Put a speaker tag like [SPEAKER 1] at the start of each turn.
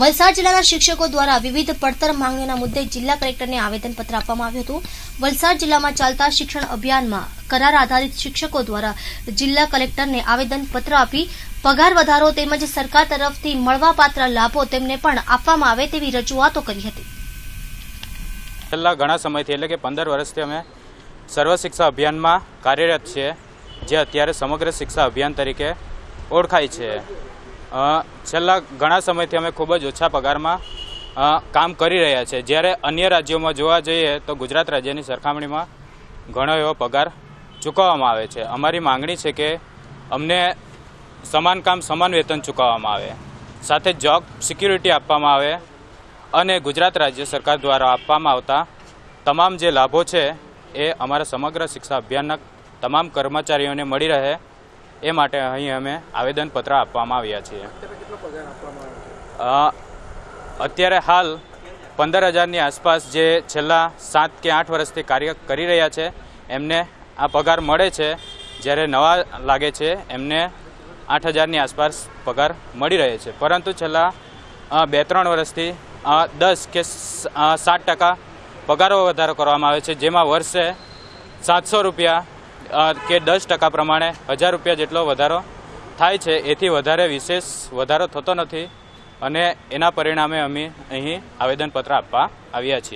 [SPEAKER 1] વલસાડ જિલ્લાના શિક્ષકો દ્વારા વિવિધ પડતર માંગણીઓના મુદ્દે જિલ્લા કલેક્ટરને આવેદનપત્ર આપવામાં આવ્યું હતું વલસાડ જિલ્લામાં ચાલતા શિક્ષણ અભિયાનમાં કરાર આધારિત શિક્ષકો દ્વારા જિલ્લા કલેક્ટરને આવેદનપત્ર આપી પગાર વધારો તેમજ સરકાર તરફથી મળવાપાત્ર લાભો તેમને પણ આપવામાં આવે તેવી રજૂઆતો કરી હતી
[SPEAKER 2] છેલ્લા ઘણા સમયથી એટલે કે પંદર વર્ષથી અમે સર્વ શિક્ષા અભિયાનમાં કાર્યરત છીએ જે અત્યારે સમગ્ર શિક્ષા અભિયાન તરીકે ઓળખાય છે છેલ્લા ઘણા સમયથી અમે ખૂબ જ ઓછા પગારમાં કામ કરી રહ્યા છીએ જ્યારે અન્ય રાજ્યોમાં જોવા જઈએ તો ગુજરાત રાજ્યની સરખામણીમાં ઘણો એવો પગાર ચૂકવવામાં આવે છે અમારી માંગણી છે કે અમને સમાન કામ સમાન વેતન ચૂકવવામાં આવે સાથે જોબ સિક્યુરિટી આપવામાં આવે અને ગુજરાત રાજ્ય સરકાર દ્વારા આપવામાં આવતા તમામ જે લાભો છે એ અમારા સમગ્ર શિક્ષા અભિયાનના તમામ કર્મચારીઓને મળી રહે એ માટે અહીં અમે આવેદનપત્ર આપવામાં આવ્યા છીએ અત્યારે હાલ પંદર હજારની આસપાસ જે છેલ્લા સાત કે આઠ વર્ષથી કાર્ય કરી રહ્યા છે એમને આ પગાર મળે છે જ્યારે નવા લાગે છે એમને આઠ હજારની આસપાસ પગાર મળી રહે છે પરંતુ છેલ્લા બે ત્રણ વર્ષથી દસ કે સાત ટકા પગારો વધારો કરવામાં આવે છે જેમાં વર્ષે સાતસો રૂપિયા કે દસ ટકા પ્રમાણે હજાર રૂપિયા જેટલો વધારો થાય છે એથી વધારે વિશેષ વધારો થતો નથી અને એના પરિણામે અમે અહીં આવેદનપત્ર આપવા આવ્યા છીએ